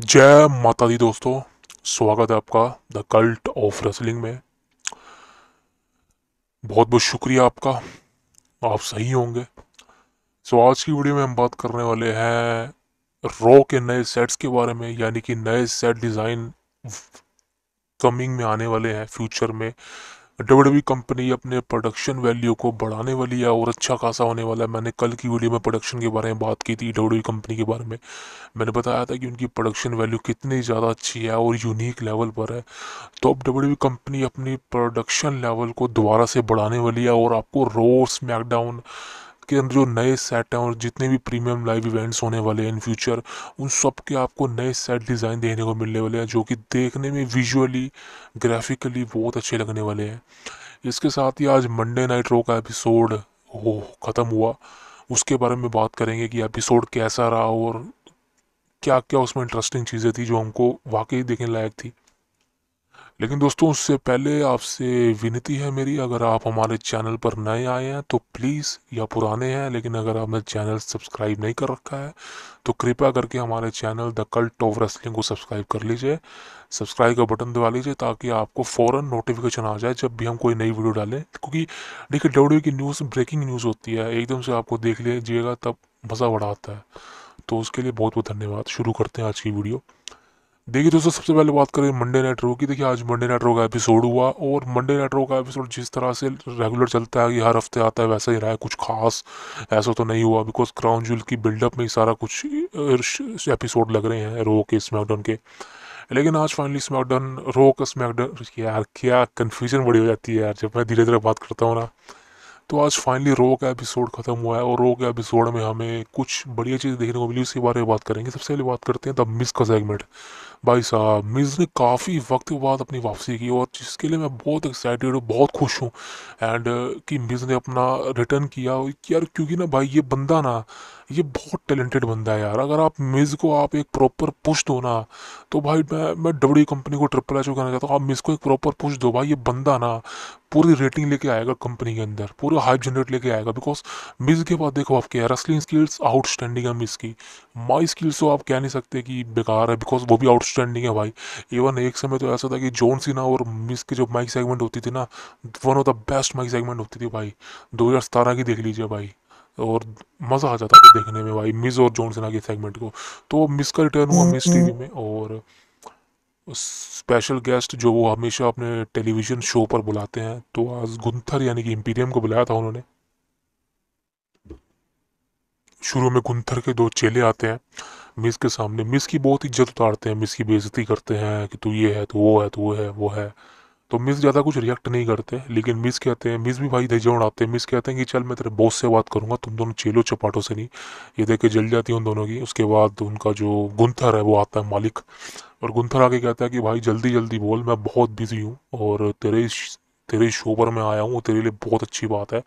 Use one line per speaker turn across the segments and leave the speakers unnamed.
जय माता दी दोस्तों स्वागत है आपका द कल्ट ऑफ रेसलिंग में बहुत बहुत शुक्रिया आपका आप सही होंगे सो so, आज की वीडियो में हम बात करने वाले हैं रॉ के नए सेट्स के बारे में यानी कि नए सेट डिज़ाइन कमिंग में आने वाले हैं फ्यूचर में डब्ल्यू कंपनी अपने प्रोडक्शन वैल्यू को बढ़ाने वाली है और अच्छा खासा होने वाला है मैंने कल की वीडियो में प्रोडक्शन के बारे में बात की थी डब्ल्यू कंपनी के बारे में मैंने बताया था कि उनकी प्रोडक्शन वैल्यू कितनी ज़्यादा अच्छी है और यूनिक लेवल पर है तो अब डब्ल्यू कंपनी अपनी प्रोडक्शन लेवल को दोबारा से बढ़ाने वाली है और आपको रोस स्मैकडाउन के अंदर जो नए सेट हैं और जितने भी प्रीमियम लाइव इवेंट्स होने वाले हैं इन फ्यूचर उन सब के आपको नए सेट डिज़ाइन देखने को मिलने वाले हैं जो कि देखने में विजुअली ग्राफिकली बहुत अच्छे लगने वाले हैं इसके साथ ही आज मंडे नाइट रो का एपिसोड हो ख़त्म हुआ उसके बारे में बात करेंगे कि एपिसोड कैसा रहा और क्या क्या उसमें इंटरेस्टिंग चीज़ें थी जो हमको वाकई देखने लायक थी लेकिन दोस्तों उससे पहले आपसे विनती है मेरी अगर आप हमारे चैनल पर नए आए हैं तो प्लीज़ या पुराने हैं लेकिन अगर आपने चैनल सब्सक्राइब नहीं कर रखा है तो कृपया करके हमारे channel the cult of wrestling को सब्सक्राइब कर लीजिए सब्सक्राइब का बटन दबा लीजिए ताकि आपको फ़ौरन नोटिफिकेशन आ जाए जब भी हम कोई नई वीडियो डालें क्योंकि देखिए डब्ल्यू की न्यूज़ ब्रेकिंग न्यूज़ होती है एकदम से आपको देख लीजिएगा तब मज़ा बढ़ाता है तो उसके लिए बहुत बहुत धन्यवाद शुरू करते हैं आज की वीडियो देखिए दोस्तों सबसे पहले बात करें मंडे नाइट की देखिए आज मंडे नाइट का एपिसोड हुआ और मंडे नाइट का एपिसोड जिस तरह से रेगुलर चलता है कि हर हफ्ते आता है वैसा ही रहा है कुछ खास ऐसा तो नहीं हुआ बिकॉज क्राउन जूल की बिल्डअप में ही सारा कुछ एपिसोड लग रहे हैं रो के स्मैकडाउन के लेकिन आज फाइनली स्मैकडाउन रो का स्मैकडाउन यार क्या कन्फ्यूजन बड़ी हो जाती है यार जब मैं धीरे धीरे बात करता हूँ ना तो आज फाइनली रो का एपिसोड ख़त्म हुआ है और रो के एपिसोड में हमें कुछ बढ़िया चीज़ देखने को मिली उसके बारे में बात करेंगे सबसे पहले बात करते हैं द मिस का सेगमेंट भाई साहब मिज़ ने काफ़ी वक्त के बाद अपनी वापसी की और जिसके लिए मैं बहुत एक्साइटेड हूँ बहुत खुश हूँ एंड uh, कि मिज़ ने अपना रिटर्न किया यार क्योंकि ना भाई ये बंदा ना ये बहुत टैलेंटेड बंदा है यार अगर आप मिज़ को आप एक प्रॉपर पुश दो ना तो भाई मैं मैं डब्ल्यू कंपनी को ट्रिपल एच ओ कहना चाहता हूँ आप मिज़ को एक प्रॉपर पुश दो भाई ये बंदा ना पूरी रेटिंग लेके आएगा कंपनी के अंदर पूरा हाइप जनरेट लेके आएगा बिकॉज मिज़ के बाद देखो आपके रेसलिंग स्किल्स आउटस्टैंडिंग है मिज़ की माई स्किल्स तो आप कह नहीं सकते कि बेकार है बिकॉज वो भी आउटस्टैंडिंग है भाई इवन एक समय तो ऐसा था कि जॉन सीना और मिस की जो माइक सेगमेंट होती थी ना one of the best mic segment होती थी भाई दो की देख लीजिए भाई और मज़ा आ जाता था देखने में भाई मिस और जॉन सिन्हा के सेगमेंट को तो मिस का रिटर्न हुआ मिस हम्म, टीवी हम्म। में और स्पेशल गेस्ट जो वो हमेशा अपने टेलीविज़न शो पर बुलाते हैं तो आज गुंथर यानी कि इम्पीरियम को बुलाया था उन्होंने शुरू में गुंथर के दो चेले आते हैं मिस के सामने मिस की बहुत इज्जत उतारते हैं मिस की बेजती करते हैं कि तू ये है तो वो है तो वो है वो है तो मिस ज़्यादा कुछ रिएक्ट नहीं करते लेकिन मिस कहते हैं मिस भी भाई धैजा उड़ाते हैं मिस कहते हैं कि चल मैं तेरे बॉस से बात करूंगा तुम दोनों चेलो चपाटों से नहीं ये देख के जल जाती है उन दोनों की उसके बाद उनका जो गुंथर है वो आता है मालिक और गुंथर आके कहता है कि भाई जल्दी जल्दी बोल मैं बहुत बिजी हूँ और तेरे तेरे शो पर मैं आया हूँ तेरे लिए बहुत अच्छी बात है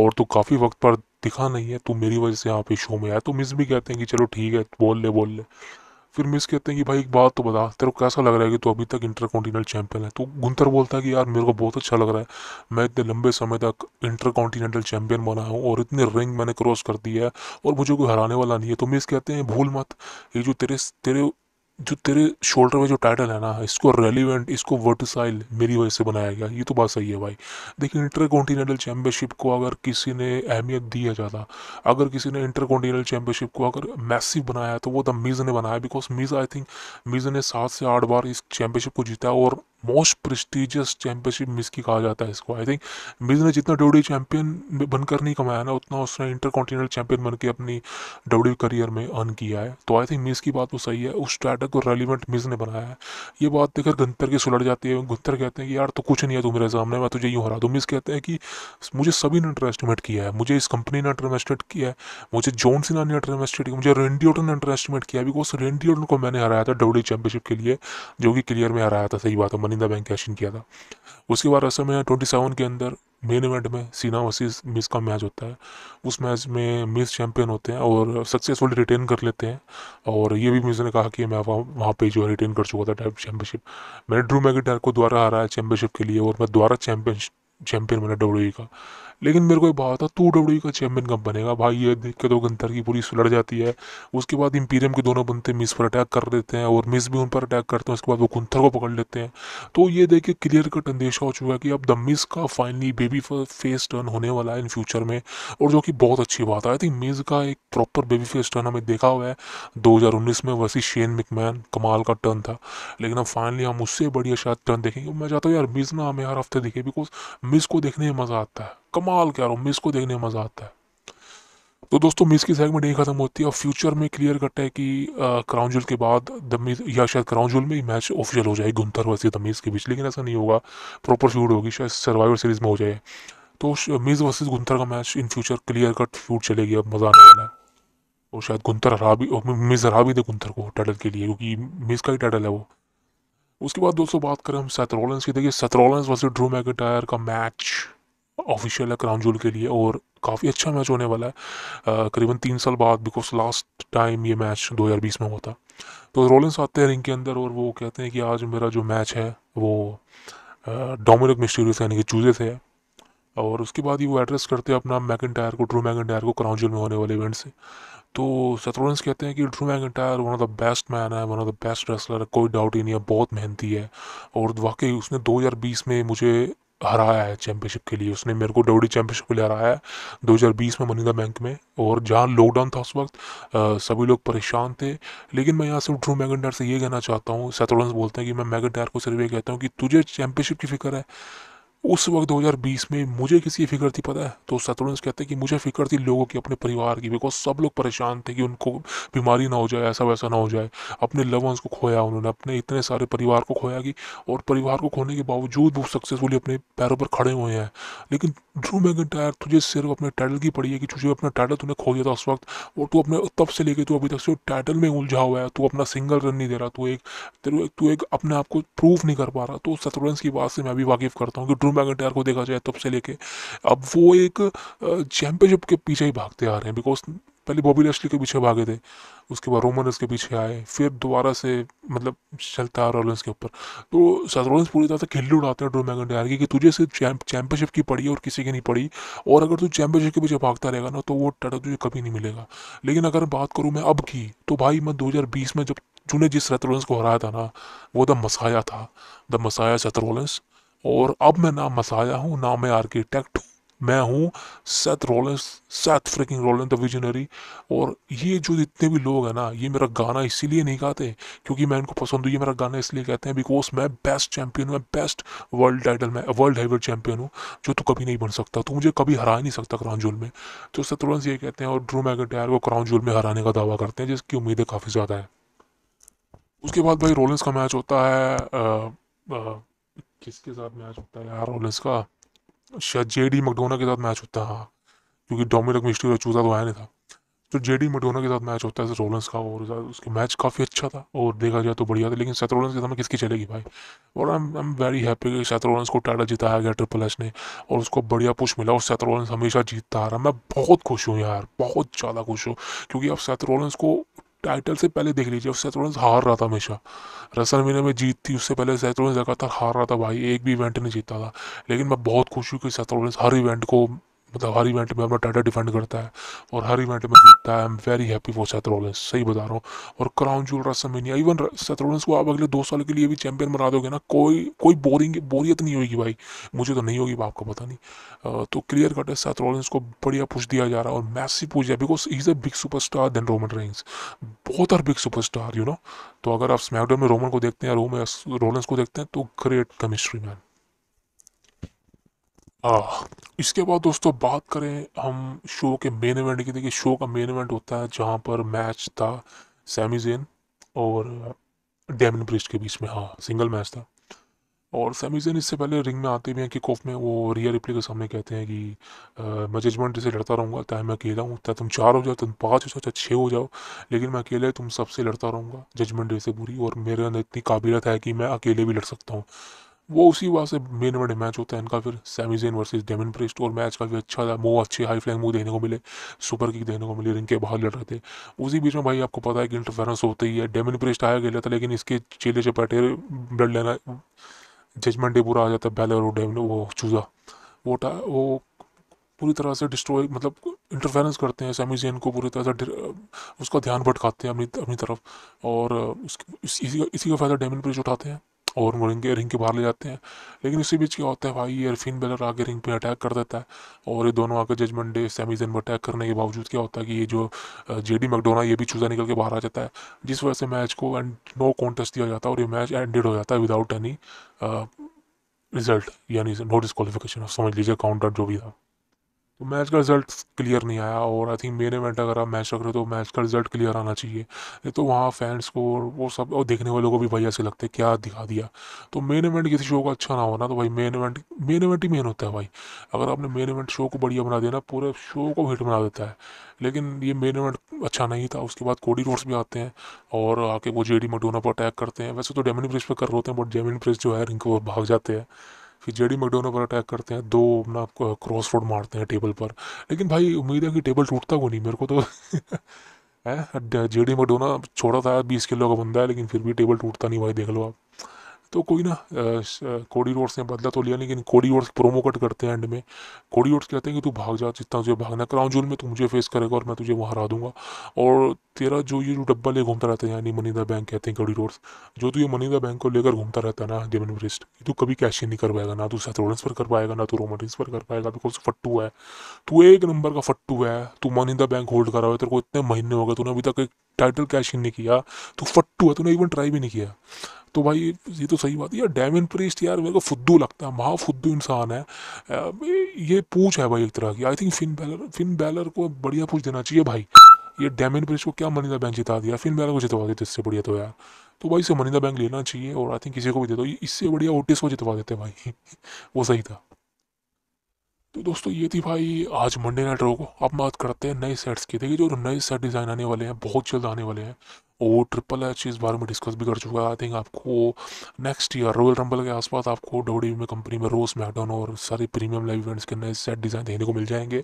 और तू काफ़ी वक्त पर दिखा नहीं है तू तो मेरी वजह से यहाँ पे शो में आया तो मिस भी कहते हैं कि चलो ठीक है बोल ले बोल ले फिर मिस कहते हैं कि भाई एक बात तो बता तेरे को कैसा लग रहा है कि तू अभी तक इंटर कॉन्टीनेंटल चैंपियन है तो गुंतर बोलता है कि यार मेरे को बहुत अच्छा लग रहा है मैं इतने लंबे समय तक इंटर कॉन्टीनेंटल चैंपियन बना हूँ और इतने रिंग मैंने क्रॉस कर दिया है और मुझे कोई हराने वाला नहीं है तो मिस कहते हैं भूल मत ये जो तेरे तेरे जो तेरे शोल्डर में जो टाइटल है ना इसको रेलिवेंट इसको वर्टिसाइल मेरी वजह से बनाया गया ये तो बात सही है भाई देखिए इंटर कॉन्टीनेंटल चैम्पियनशिप को अगर किसी ने अहमियत दी है ज़्यादा अगर किसी ने इंटर कॉन्टीनेंटल चैम्पियनशिप को अगर मैसिव बनाया तो वो द तो मीज़ ने बनाया बिकॉज मीज़ आई थिंक मीज़ ने सात से आठ बार इस चैम्पियनशिप को जीता और मोस्ट प्रेस्टिजियस चैंपियनशिप मिस की कहा जाता है इसको आई थिंक मिस ने जितना डब्ल्यू चैंपियन बनकर नहीं कमाया ना उतना उसने इंटर कॉन्टीनेंटल चैंपियन बन के अपनी डब्ल्यू करियर में अर्न किया है तो आई थिंक मिस की बात तो सही है उस स्ट्रैटा को रेलिवेंट मिस ने बनाया है ये बात देखकर गंतर के सुलट जाती है गंतर कहते हैं कि यार तो कुछ नहीं है तू मेरे सामने मैं तुझे यूँ हरा दूँ मिस कहते हैं कि मुझे सभी ने अंडर एस्टिमेट किया है मुझे इस कंपनी ने अंडर किया है मुझे जॉन सिन्हा ने अंडर किया मुझे रेंडियोटन ने अंडर एस्टिमेट किया बिकॉज रेंडियोटन को मैंने हराया था डब्ल्यू चैंपियनशिप के लिए जो कि क्लियर में हराया था सही बात है money the bank cash in किया था उसके बाद असल में ट्वेंटी सेवन के अंदर मेन इवेंट में सीना वर्सेस मिस का मैच होता है उस मैच में मिस चैंपियन होते हैं और सक्सेसफुली रिटेन कर लेते हैं और ये भी मिस ने कहा कि मैं वहाँ वहाँ पर जो है रिटेन कर चुका था टाइप चैम्पियनशिप मैंने ड्रू मैगिटायर को दोबारा हारा है चैम्पियनशिप के लिए और मैं दोबारा चैम्पियन चैम्पियन बना डब्ल्यू e का लेकिन मेरे को ये भाव था तू डब्ल्यू का चैंपियन कब बनेगा भाई ये देख के तो गंतर की पूरी सुलट जाती है उसके बाद इम्पीरियम के दोनों बनते मिस पर अटैक कर देते हैं और मिस भी उन पर अटैक करते हैं उसके बाद वो गुंथर को पकड़ लेते हैं तो ये देख के क्लियर कट अंदेशा हो चुका है कि अब द मिस का फाइनली बेबी फेस टर्न होने वाला है इन फ्यूचर में और जो कि बहुत अच्छी बात है आई थिंक मिस का एक प्रॉपर बेबी फेस टर्न हमें देखा हुआ है दो में वैसी शेन मिकमैन कमाल का टर्न था लेकिन अब फाइनली हम उससे बढ़िया शायद टर्न देखेंगे मैं चाहता हूँ यार मिस ना हमें हर हफ्ते दिखे बिकॉज मिस को देखने में मज़ा आता है कमाल कह रहा हूँ मिस को देखने में मज़ा आता है तो दोस्तों मिस की सेगमेंट यही ख़त्म होती है और फ्यूचर में क्लियर कट है कि क्राउंजुल के बाद दमीज या शायद क्राउंजुल में ही मैच ऑफिशियल हो जाए गुंथर वर्सी दमीज के बीच लेकिन ऐसा नहीं होगा प्रॉपर फ्यूड होगी शायद सर्वाइवर सीरीज़ में हो जाए तो मिज वर्सेज गुंथर का match in future clear cut feud चलेगी अब मज़ा आने वाला है और शायद गुंथर हरा भी मिस हरा भी दे गुंथर को टाइटल के लिए क्योंकि मिस का ही टाइटल है वो उसके बाद दोस्तों बात करें हम सेथरोलेंस की देखिए सेथरोलेंस वर्सेज ड्रू मैकेटायर का मैच ऑफिशियल है क्राउन जूल के लिए और काफ़ी अच्छा मैच होने वाला है करीबन तीन साल बाद बिकॉज लास्ट टाइम ये मैच 2020 में होता तो रोलेंस आते हैं रिंग के अंदर और वो कहते हैं कि आज मेरा जो मैच है वो डोमिनिक मिस्टीरियस यानी कि चूजे से है और उसके बाद ही वो एड्रेस करते हैं अपना मैकन को ड्रू मैकन टायर को क्राउन जूल में होने वाले इवेंट से तो सेथरोलेंस कहते हैं कि Drew McIntyre one of the best man है one of the best wrestler है कोई डाउट ही नहीं है बहुत मेहनती है और वाकई उसने 2020 में मुझे हराया है चैंपियनशिप के लिए उसने मेरे को डब्ल्यू चैंपियनशिप के लिए हराया है बीस में मनिंदा बैंक में और जहाँ लॉकडाउन था उस वक्त सभी लोग परेशान थे लेकिन मैं यहाँ से ड्रू मैगनटायर से ये कहना चाहता हूँ सैथोलंस बोलते हैं कि मैं डायर को सिर्फ ये कहता हूँ कि तुझे चैंपियनशिप की फिक्र है उस वक्त 2020 में मुझे किसी फिक्र थी पता है तो सतुरंस कहते हैं कि मुझे फिक्र थी लोगों की अपने परिवार की बिकॉज सब लोग परेशान थे कि उनको बीमारी ना हो जाए ऐसा वैसा ना हो जाए अपने लवंस को खोया उन्होंने अपने इतने सारे परिवार को खोया कि और परिवार को खोने के बावजूद वो सक्सेसफुली अपने पैरों पर खड़े हुए हैं लेकिन ड्रू टायर तुझे सिर्फ अपने टाइटल की पड़ी है कि तुझे अपना टाइटल तूने खो दिया था उस वक्त और तू अपने तब से लेके तू अभी तक से टाइटल में उलझा हुआ है तू अपना सिंगल रन नहीं दे रहा तू एक तू एक अपने आप को प्रूव नहीं कर पा रहा तो सतुरंस की बात से मैं भी वाकिफ करता हूँ कि ड्रू धुल मैगंटायर को देखा जाए तब से लेके अब वो एक चैंपियनशिप के पीछे ही भागते आ रहे हैं बिकॉज पहले बॉबी लेस्ली के पीछे भागे थे उसके बाद रोमन के पीछे आए फिर दोबारा से मतलब चलता है रोलेंस के ऊपर तो सर रोलेंस पूरी तरह से खिल्ली उड़ाते हैं ड्रो मैगनटायर की कि तुझे सिर्फ चैंपियनशिप की पड़ी और किसी की नहीं पड़ी और अगर तू चैंपियनशिप के पीछे भागता रहेगा ना तो वो टाटा तुझे कभी नहीं मिलेगा लेकिन अगर बात करूँ मैं अब की तो भाई मैं दो में जब तूने जिस सतरोलेंस को हराया था ना वो द मसाया था द मसाया सतरोलेंस और अब मैं ना मसाया हूँ ना मैं आर्किटेक्ट हूँ मैं हूँ Seth Rollins Seth freaking Rollins the visionary और ये जो जितने भी लोग हैं ना ये मेरा गाना इसीलिए नहीं गाते क्योंकि मैं इनको पसंद हूँ ये मेरा गाना इसलिए कहते हैं बिकॉज मैं बेस्ट चैंपियन हूँ मैं बेस्ट वर्ल्ड टाइटल मैं वर्ल्ड हाईवेट चैंपियन हूँ जो तू तो कभी नहीं बन सकता तू तो मुझे कभी हरा ही नहीं सकता क्राउन जूल में तो सेथ रोलेंस ये कहते हैं और ड्रू मैगटायर को क्राउन जूल में हराने का दावा करते हैं जिसकी उम्मीदें काफ़ी ज़्यादा है उसके बाद भाई रोलेंस का मैच होता है किसके साथ मैच होता है यार ओलस का शायद जे डी मकडोना के साथ मैच होता है क्योंकि डोमिनिक मिस्ट्री और चूजा तो आया नहीं था तो जे डी मकडोना के साथ मैच होता है रोलेंस का और उसके मैच काफ़ी अच्छा था और देखा जाए तो बढ़िया था लेकिन सेथ रोलेंस के साथ किसकी चलेगी भाई और I am I am very happy कि सेथ रोलेंस को टाइटल जिताया गया ट्रिपल एच ने और उसको बढ़िया पुश मिला और सेथ रोलेंस हमेशा जीतता रहा मैं बहुत खुश हूँ यार बहुत ज़्यादा खुश हूँ क्योंकि अब सेथ रोलेंस को टाइटल से पहले देख लीजिए उससे रोन्स हार रहा था हमेशा रसल मीना में जीत थी उससे पहले सैथ लगातार हार रहा था भाई एक भी इवेंट नहीं जीता था लेकिन मैं बहुत खुश हूँ कि सैतोल हर इवेंट को मतलब हर इवेंट में अपना टाइटल डिफेंड करता है और हर इवेंट में जीतता है I am very happy for Seth Rollins सही बता रहा हूँ और crown jewel WrestleMania even Seth Rollins को आप अगले दो साल के लिए भी चैंपियन बना दोगे ना कोई कोई बोरिंग बोरियत नहीं होगी भाई मुझे तो नहीं होगी आपको पता नहीं तो क्लियर कट है सेथ रोलेंस को बढ़िया पुश दिया जा रहा है और मैसी पूछ दिया because is a big superstar then Roman Reigns बहुत are big superstar you know तो अगर आप स्मैकडाउन में रोमन को देखते हैं रोमन रोलेंस को देखते हैं तो ग्रेट केमिस्ट्री मैन आ, हाँ। इसके बाद दोस्तों बात करें हम शो के मेन इवेंट की देखिए शो का मेन इवेंट होता है जहाँ पर मैच था सैमी जेन और डेमिन ब्रिज के बीच में हाँ सिंगल मैच था और सैमी जेन इससे पहले रिंग में आते भी हैं कि ऑफ में वो रियर रिप्ले के सामने कहते हैं कि मैं जजमेंट से लड़ता रहूँगा चाहे मैं अकेला हूँ चाहे तुम चार हो जाओ तुम पाँच हो जाओ चाहे छः हो जाओ लेकिन मैं अकेले तुम सबसे लड़ता रहूँगा जजमेंट डे से पूरी और मेरे अंदर इतनी काबिलियत है कि मैं अकेले भी लड़ सकता हूँ वो उसी वजह से मेन इवेंट मैच होता है इनका फिर सेमीजेन वर्सेज डेमिन प्रिस्ट और मैच काफ़ी अच्छा था मूव अच्छे हाई फ्लैंग मूव देखने को मिले सुपर किक देखने को मिली रिंग के बाहर लड़ रहे थे उसी बीच में भाई आपको पता है कि इंटरफेरेंस होती ही है डेमिन प्रिस्ट आया गया था लेकिन इसके चेले बैठे ब्लड लेना जजमेंट डे पूरा आ जाता है बैलर और डेमिन वो चूज़ा वो वो पूरी तरह से डिस्ट्रॉय मतलब इंटरफेरेंस करते हैं जेन को पूरी तरह से उसका ध्यान भटकाते हैं अपनी अपनी तरफ और इसी का इसी का फ़ायदा डेमिन प्रिस्ट उठाते हैं और वो रिंग रिंग के बाहर ले जाते हैं लेकिन इसी बीच क्या होता है भाई ये अरफिन बेलर आगे रिंग पे अटैक कर देता है और ये दोनों आगे जजमेंट डे सेमीजन पर अटैक करने के बावजूद क्या होता है कि ये जो जे डी मैकडोना ये भी चूजा निकल के बाहर आ जाता है जिस वजह से मैच को एंड नो कॉन्टेस्ट दिया जाता है और ये मैच एंडेड हो जाता है विदाउट एनी रिजल्ट यानी नो डिस्कालिफिकेशन समझ लीजिए काउंटर जो भी था तो मैच का रिजल्ट क्लियर नहीं आया और आई थिंक मेन इवेंट अगर आप मैच रख रहे हो तो मैच का रिजल्ट क्लियर आना चाहिए तो वहाँ फैंस को वो सब और देखने वालों को भी भाई ऐसे लगते हैं क्या दिखा दिया तो मेन इवेंट किसी शो का अच्छा ना होना तो भाई मेन इवेंट मेन इवेंट ही मेन होता है भाई अगर आपने मेन इवेंट शो को बढ़िया बना दिया ना पूरे शो को हिट बना देता है लेकिन ये मेन इवेंट अच्छा नहीं था उसके बाद कोडी रोड्स भी आते हैं और आके वो जे डी मडोना पर अटैक करते हैं वैसे तो डेमिन ब्रिज पर कर रहे होते हैं बट डेमिन ब्रिज जो है को भाग जाते हैं फिर जेडी मैकडोनो पर अटैक करते हैं दो अपना क्रॉस रोड मारते हैं टेबल पर लेकिन भाई उम्मीद है कि टेबल टूटता को नहीं मेरे को तो है जे डी छोड़ा छोटा था बीस किलो का बंदा है लेकिन फिर भी टेबल टूटता नहीं भाई देख लो आप तो कोई ना कोडी रोड्स ने बदला तो लिया लेकिन कोडी रोड्स प्रोमो कट करते हैं एंड में कोडी रोड्स कहते हैं कि तू भाग जा जितना तुझे भागना क्राउन जोन में तू मुझे फेस करेगा और मैं तुझे वहाँ हरा दूंगा और तेरा जो ये जो डब्बा ले घूमता रहता है यानी मनी बैंक कहते हैं कड़ी रोड्स जो तू ये मनी बैंक को लेकर घूमता रहता है ना डेमन ब्रिस्ट तू कभी कैश नहीं कर पाएगा ना तू सैथरोडेंस पर कर पाएगा ना तू रोमोडेंस पर कर पाएगा बिकॉज फट्टू है तू एक नंबर का फट्टू है तू मनी बैंक होल्ड करा हुआ है तेरे को इतने महीने हो गए तूने अभी तक एक टाइटल कैश नहीं किया तू फट्टू है तूने इवन ट्राई भी नहीं किया तो भाई ये तो सही बात है यार डैमिन प्रीस्ट यार मेरे को फुद्दू लगता है महा फुद्दू इंसान है ये पूछ है भाई एक तरह की I think Finn Balor Finn Balor को बढ़िया पूछ देना चाहिए भाई ये डैमिन ब्रिज को क्या मनीदा बैंक जिता दिया फिर मेरा को जितवा देते इससे बढ़िया तो यार तो भाई इसे मनीदा बैंक लेना चाहिए और आई थिंक किसी को भी दे दो इससे बढ़िया ओटिस को जितवा देते भाई वो सही था तो दोस्तों ये थी भाई आज मंडे नाइट रो को अब बात करते हैं नए सेट्स की देखिए जो नए सेट डिज़ाइन आने वाले हैं बहुत जल्द आने वाले हैं और ट्रिपल एच इस बारे में डिस्कस भी कर चुका है आई थिंक आपको नेक्स्ट ईयर रॉयल रंबल के आसपास आपको डब्ल्यू e में कंपनी में रोज मैडन और सारे प्रीमियम लाइव इवेंट्स के नए सेट डिज़ाइन देखने को मिल जाएंगे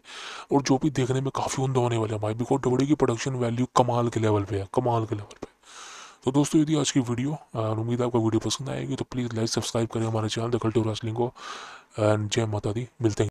और जो भी देखने में काफ़ी उमदा होने वाले हैं भाई बिकॉज डब्ल्यू e की प्रोडक्शन वैल्यू कमाल के लेवल पर है कमाल के लेवल पर तो दोस्तों यदि आज की वीडियो उम्मीद आपको वीडियो पसंद आएगी तो प्लीज़ लाइक सब्सक्राइब करें हमारे चैनल द कल्टू रेस्लिंग को एंड जय माता दी मिलते हैं